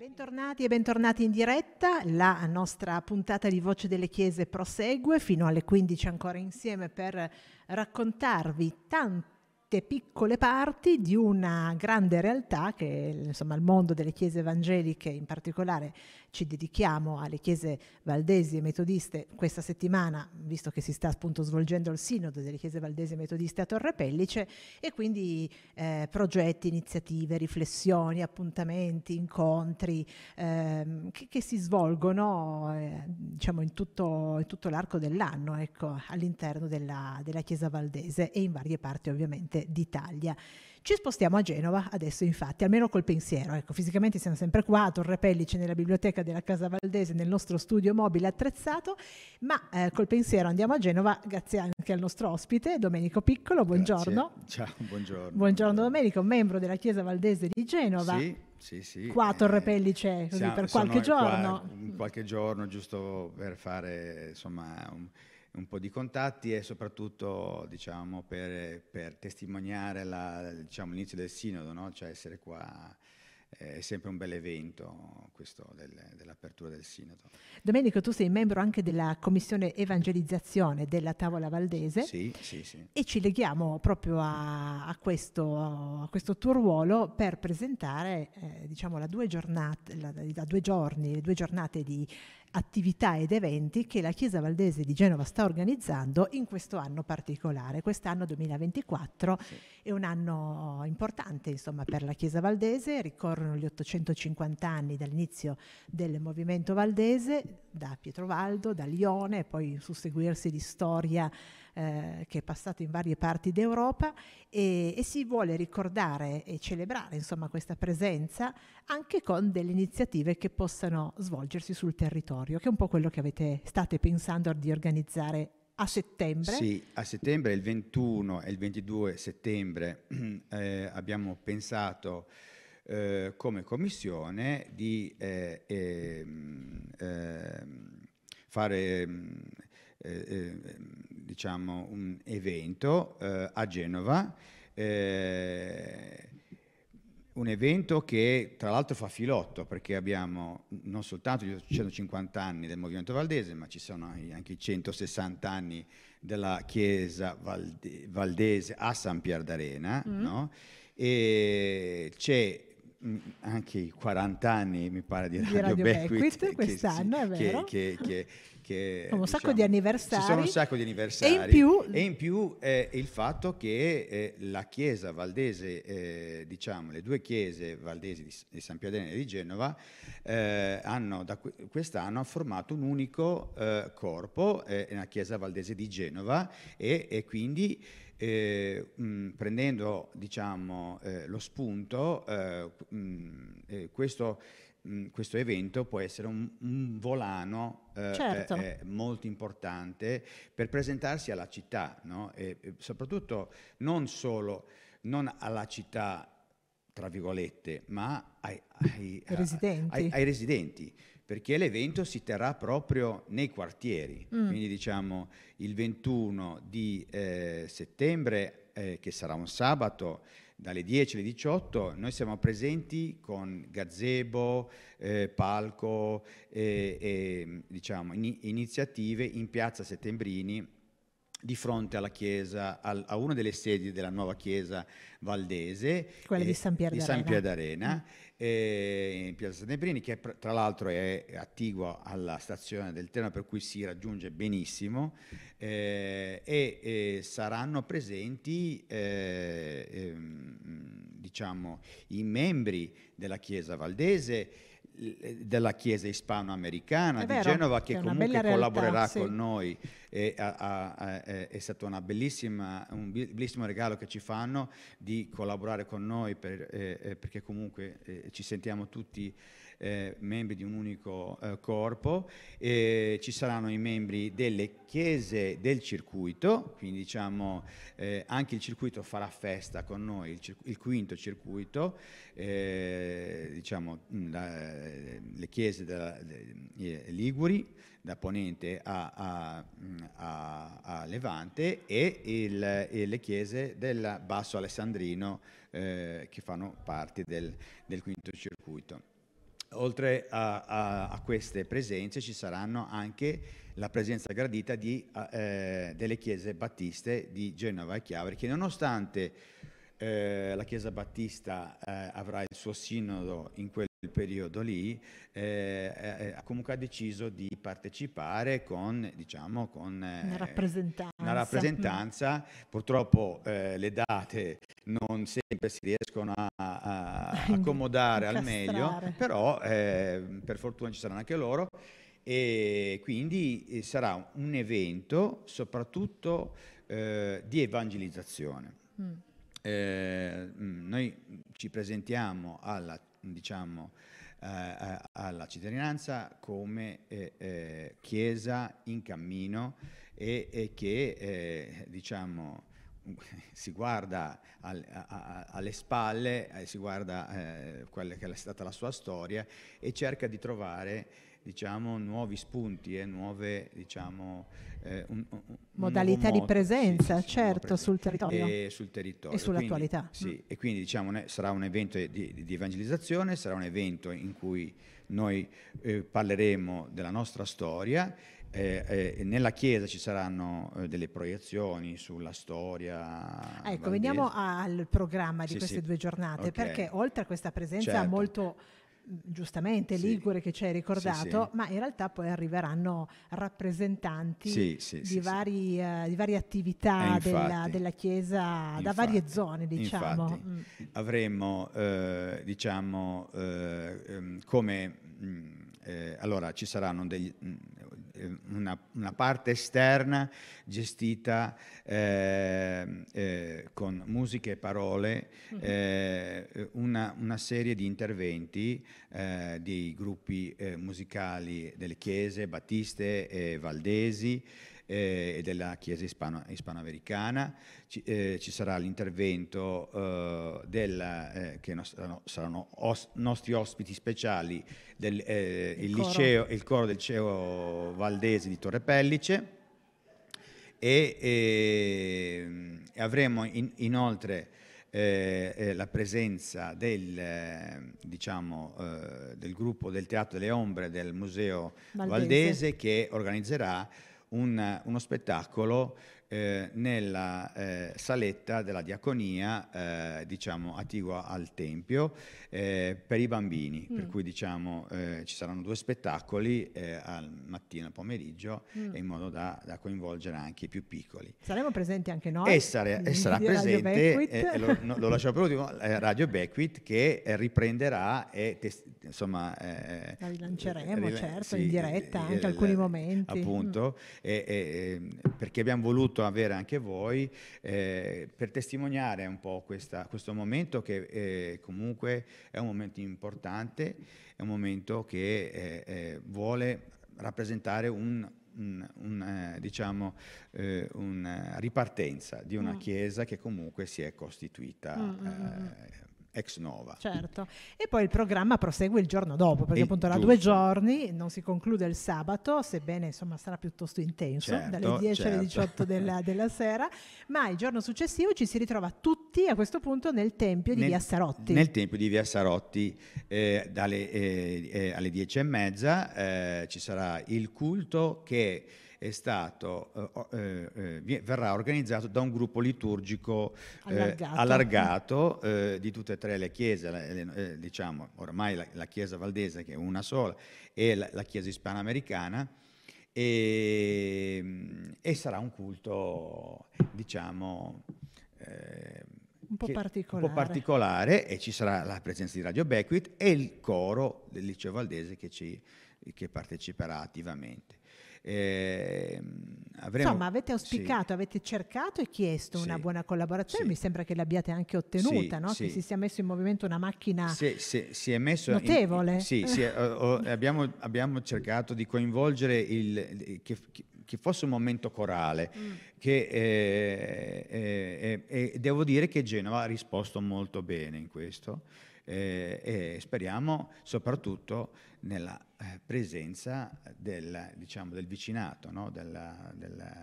Bentornati e bentornati in diretta. La nostra puntata di Voce delle Chiese prosegue fino alle 15 ancora insieme per raccontarvi tante piccole parti di una grande realtà che insomma il mondo delle chiese evangeliche in particolare ci dedichiamo alle chiese valdesi e metodiste questa settimana, visto che si sta appunto svolgendo il sinodo delle chiese valdesi e metodiste a Torre Pellice e quindi eh, progetti, iniziative, riflessioni, appuntamenti, incontri ehm, che, che, si svolgono eh, diciamo in tutto, in tutto, l'arco dell'anno ecco, all'interno della, della chiesa valdese e in varie parti ovviamente d'Italia. Ci spostiamo a Genova adesso, infatti, almeno col pensiero. Ecco, fisicamente siamo sempre qua, a Torre Pellice, nella biblioteca della Casa Valdese, nel nostro studio mobile attrezzato, ma eh, col pensiero andiamo a Genova grazie anche al nostro ospite, Domenico Piccolo. Buongiorno. Grazie. Ciao, buongiorno. Buongiorno Domenico, membro della Chiesa Valdese di Genova. Sì. Sì, sì. Qua a Torre eh, Pellice, così per qualche giorno. Qua, qualche giorno, giusto per fare insomma, un, un po' di contatti e soprattutto diciamo, per, per, testimoniare la, diciamo, l'inizio del sinodo, no? cioè essere qua eh, è sempre un bel evento questo del, dell'apertura del sinodo. Domenico, tu sei membro anche della commissione evangelizzazione della Tavola Valdese sì, sì, sì. e ci leghiamo proprio a, a, questo, a, questo, tuo ruolo per presentare eh, diciamo, la due giornate, la, la due giorni, le due giornate di attività ed eventi che la Chiesa Valdese di Genova sta organizzando in questo anno particolare. Quest'anno 2024 sì. è un anno importante insomma, per la Chiesa Valdese, ricorrono gli 850 anni dall'inizio del movimento valdese, da Pietrovaldo, da Lione, e poi susseguirsi di storia eh, che è passata in varie parti d'Europa e, e, si vuole ricordare e celebrare insomma, questa presenza anche con delle iniziative che possano svolgersi sul territorio, che è un po' quello che avete, state pensando di organizzare a settembre? Sì, a settembre, il 21 e il 22 settembre, eh, abbiamo pensato eh, come Commissione di eh, ehm, ehm, ehm, eh, fare diciamo un evento eh, a Genova, eh, un evento che tra l'altro fa filotto perché abbiamo non soltanto gli 150 anni del movimento valdese, ma ci sono anche i 160 anni della chiesa valde valdese a San Pier d'Arena, mm. no? e c'è Mm, anche i 40 anni, mi pare, di Radio, Radio Beckwith, Beckwith quest'anno, che, è vero. Che, che, che un diciamo, sacco di diciamo, anniversari. Ci sono un sacco di anniversari. E in più, e in più eh, il fatto che eh, la chiesa valdese, eh, diciamo, le due chiese valdesi di, di San Piadene e di Genova, eh, hanno da quest'anno formato un unico eh, corpo, eh, una chiesa valdese di Genova, e, e quindi eh, mh, mm, prendendo diciamo, eh, lo spunto, eh, mh, mm, questo, mh, mm, questo, evento può essere un, un volano eh, certo. Eh, eh, molto importante per presentarsi alla città, no? e, e soprattutto non solo non alla città tra virgolette, ma ai, ai, residenti. ai, ai residenti perché l'evento si terrà proprio nei quartieri, mm. quindi diciamo il 21 di eh, settembre, eh, che sarà un sabato, dalle 10 alle 18 noi siamo presenti con gazebo, eh, palco eh, e diciamo, in- iniziative in piazza Settembrini di fronte alla chiesa, al, a una delle sedi della nuova chiesa valdese, quella eh, di San Pier d'Arena, San Pier d'Arena mm. eh, in Piazza Sant'Ebrini, che tra l'altro è attigua alla stazione del treno, per cui si raggiunge benissimo, eh, e saranno presenti eh, ehm, diciamo, i membri della chiesa valdese eh, della Chiesa ispanoamericana di Genova che comunque collaborerà sì. con noi. E, a, a, a, è stato un bellissimo regalo che ci fanno di collaborare con noi per, eh, eh perché comunque eh, ci sentiamo tutti eh, membri di un unico eh, corpo, eh, ci saranno i membri delle chiese del circuito, quindi diciamo eh, anche il circuito farà festa con noi, il, il quinto circuito, eh, diciamo mm, la, le chiese della, de, eh, Liguri, da Ponente a, a, mm, a, a Levante e, il, e, le chiese del Basso Alessandrino eh, che fanno parte del, del quinto circuito oltre a, a, a, queste presenze ci saranno anche la presenza gradita di, eh, delle chiese battiste di Genova e Chiavari, che nonostante eh, la chiesa battista eh, avrà il suo sinodo in quel periodo lì, eh, eh, eh, comunque ha deciso di partecipare con, diciamo, con una rappresentanza. Una rappresentanza. Mm. Purtroppo le date non sempre si riescono a, a accomodare al meglio, però eh, per fortuna ci saranno anche loro e quindi eh, sarà un evento soprattutto eh, di evangelizzazione. Mm. Eh, mm, noi ci presentiamo alla, diciamo, eh, alla cittadinanza come eh, eh, chiesa in cammino e, e che diciamo, si guarda al, a, a, alle spalle, eh, si guarda eh, quella che è stata la sua storia e cerca di trovare diciamo, nuovi spunti e nuove diciamo, eh, un, un, modalità un di presenza, sì, sì, certo, presenza. Sul, territorio. E, sul territorio. E sull'attualità. Quindi, sì, mm. e quindi diciamo, sarà un evento di, di, evangelizzazione, sarà un evento in cui noi eh, parleremo della nostra storia eh, eh, nella chiesa ci saranno eh, delle proiezioni sulla storia. Ecco, veniamo al programma di sì, queste sì. due giornate, okay. perché oltre a questa presenza certo. molto giustamente sì. Ligure che ci hai ricordato, sì, sì. ma in realtà poi arriveranno rappresentanti di, vari, uh, di, varie attività eh, infatti, della, della, Chiesa infatti, da varie zone, diciamo. Infatti, mm. Avremo, eh, diciamo, eh, ehm, come... Mh, mm, eh, allora, ci saranno degli, mh, mm, Ehm, una, una, parte esterna gestita eh, eh, con musiche e parole, eh, una, una, serie di interventi eh, dei gruppi eh, musicali delle chiese, battiste e valdesi, eh, e della Chiesa ispano, ispanoamericana. Ci, eh, ci sarà l'intervento eh, del, eh, che no, saranno, saranno os, nostri ospiti speciali del eh, il il coro. il coro del Ceo Valdese di Torre Pellice e, e ehm, avremo in, inoltre eh, eh, la presenza del, diciamo, eh, diciamo, del, gruppo del Teatro delle Ombre del Museo Valdese, Valdese che organizzerà un, uno spettacolo eh, nella eh, saletta della diaconia, eh, diciamo, attigua al Tempio, eh, per i bambini, mm. per cui diciamo, eh, ci saranno due spettacoli al mattino e pomeriggio, mm. in modo da, da, coinvolgere anche i più piccoli. Saremo presenti anche noi? E, sare- e sarà presente, lo, no, lo lasciamo per ultimo, Radio Bequit, che riprenderà e tes- insomma... La rilanceremo, ril- certo, sì, in diretta, anche il, alcuni momenti. Appunto, mm. perché abbiamo voluto potuto avere anche voi eh, per testimoniare un po' questa, questo momento che eh, comunque è un momento importante, è un momento che eh, eh vuole rappresentare un, un, un, eh, diciamo, eh, una ripartenza di una mm. Chiesa che comunque si è costituita. Mm, mm, mm, mm ex Nova. Certo, e poi il programma prosegue il giorno dopo, perché e appunto giusto. da due giorni non si conclude il sabato, sebbene insomma sarà piuttosto intenso, certo, dalle 10 certo. alle 18 della, della, sera, ma il giorno successivo ci si ritrova tutti a questo punto nel Tempio di nel, Via Sarotti. Nel Tempio di Via Sarotti eh, dalle, eh, eh, alle 10 e mezza eh, ci sarà il culto che stato, eh, eh, eh verrà organizzato da un gruppo liturgico eh, allargato, allargato eh, di tutte e tre le chiese, le, le, diciamo ormai la, la, chiesa valdese che è una sola e la, la chiesa ispanoamericana. E, mm, e, sarà un culto, diciamo, un po, un po' particolare. e ci sarà la presenza di Radio Beckwith e il coro del liceo valdese che, ci, che parteciperà attivamente. Eh, avremo, Insomma, avete auspicato, sì. avete cercato e chiesto sì. una buona collaborazione, mi sembra che l'abbiate anche ottenuta, no? che si sia messo in movimento una macchina si, si, si è messo notevole. In, sì, sì o, o, abbiamo, abbiamo, cercato di coinvolgere il... Che, che, che fosse un momento corale, mm. che, eh, eh, eh devo dire che Genova ha risposto molto bene in questo. Eh, e speriamo soprattutto nella eh, presenza del, diciamo, del vicinato, no? della, della,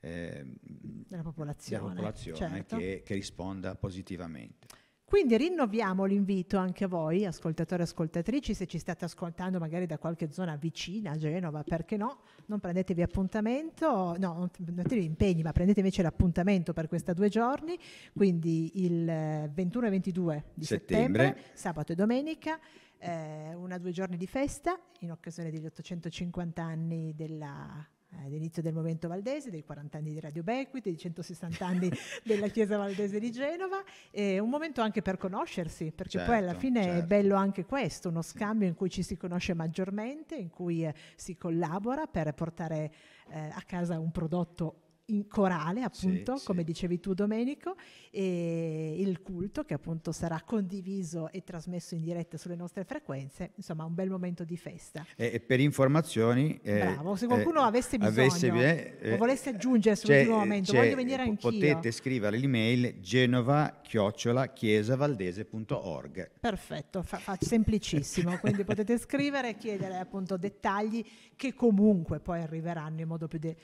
eh, della, popolazione, della popolazione certo. che, che risponda positivamente. Quindi rinnoviamo l'invito anche a voi, ascoltatori e ascoltatrici, se ci state ascoltando magari da qualche zona vicina a Genova, perché no? Non prendetevi appuntamento, no, non prendetevi impegni, ma prendete invece l'appuntamento per questi due giorni, quindi il 21 eh, e 22 di settembre, settembre sabato e domenica. Eh, una o due giorni di festa in occasione degli 850 anni della all'inizio eh, del movimento valdese, dei 40 anni di Radio Bequit, dei 160 anni della Chiesa Valdese di Genova, è un momento anche per conoscersi, perché certo, poi alla certo, fine certo. è bello anche questo, uno scambio in cui ci si conosce maggiormente, in cui eh, si collabora per portare eh, a casa un prodotto in corale, appunto, sì, come sì. dicevi tu Domenico, e il culto che appunto sarà condiviso e trasmesso in diretta sulle nostre frequenze, insomma un bel momento di festa. E, e per informazioni... Eh, Bravo, se eh, qualcuno eh, avesse bisogno avesse, eh, o volesse aggiungere sull'ultimo momento, voglio venire anch'io. Potete scrivere l'email genova-chiesavaldese.org Perfetto, fa, fa semplicissimo, quindi potete scrivere e chiedere appunto dettagli che comunque poi arriveranno in modo più de-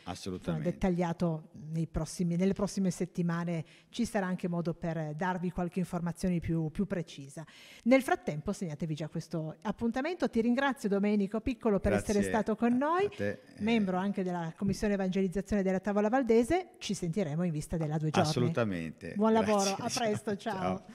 dettagliato nei prossimi, nelle prossime settimane ci sarà anche modo per darvi qualche informazione più, più, precisa. Nel frattempo segnatevi già questo appuntamento. Ti ringrazio Domenico Piccolo per Grazie essere stato con noi, te, eh. membro anche della Commissione Evangelizzazione della Tavola Valdese. Ci sentiremo in vista della due giorni. Assolutamente. Buon lavoro, Grazie, a presto, ciao. ciao.